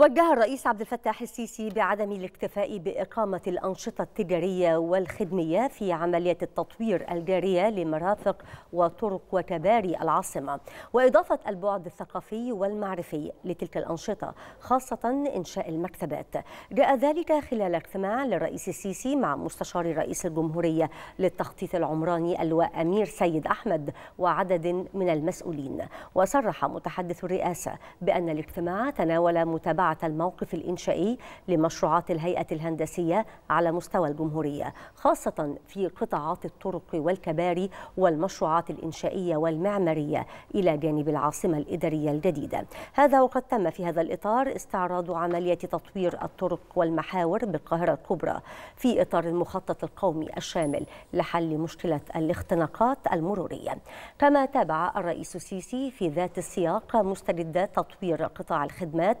وجه الرئيس عبد الفتاح السيسي بعدم الاكتفاء بإقامة الأنشطة التجارية والخدمية في عملية التطوير الجارية لمرافق وطرق وكباري العاصمة وإضافة البعد الثقافي والمعرفي لتلك الأنشطة خاصة إنشاء المكتبات جاء ذلك خلال اجتماع للرئيس السيسي مع مستشار رئيس الجمهورية للتخطيط العمراني اللواء أمير سيد أحمد وعدد من المسؤولين وصرح متحدث الرئاسة بأن الاجتماع تناول متابعة الموقف الإنشائي لمشروعات الهيئة الهندسية على مستوى الجمهورية خاصة في قطاعات الطرق والكباري والمشروعات الإنشائية والمعمارية إلى جانب العاصمة الإدارية الجديدة هذا وقد تم في هذا الإطار استعراض عملية تطوير الطرق والمحاور بالقاهرة الكبرى في إطار المخطط القومي الشامل لحل مشكلة الاختناقات المرورية كما تابع الرئيس السيسي في ذات السياق مستجدات تطوير قطاع الخدمات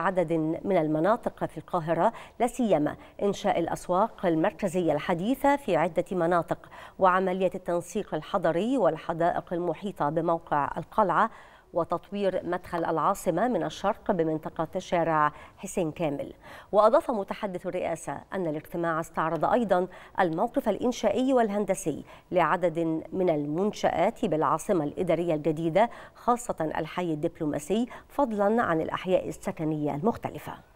عدد من المناطق في القاهرة لا سيما إنشاء الأسواق المركزية الحديثة في عدة مناطق وعملية التنسيق الحضري والحدائق المحيطة بموقع القلعة وتطوير مدخل العاصمة من الشرق بمنطقة شارع حسين كامل وأضاف متحدث الرئاسة أن الاجتماع استعرض أيضا الموقف الإنشائي والهندسي لعدد من المنشآت بالعاصمة الإدارية الجديدة خاصة الحي الدبلوماسي فضلا عن الأحياء السكنية المختلفة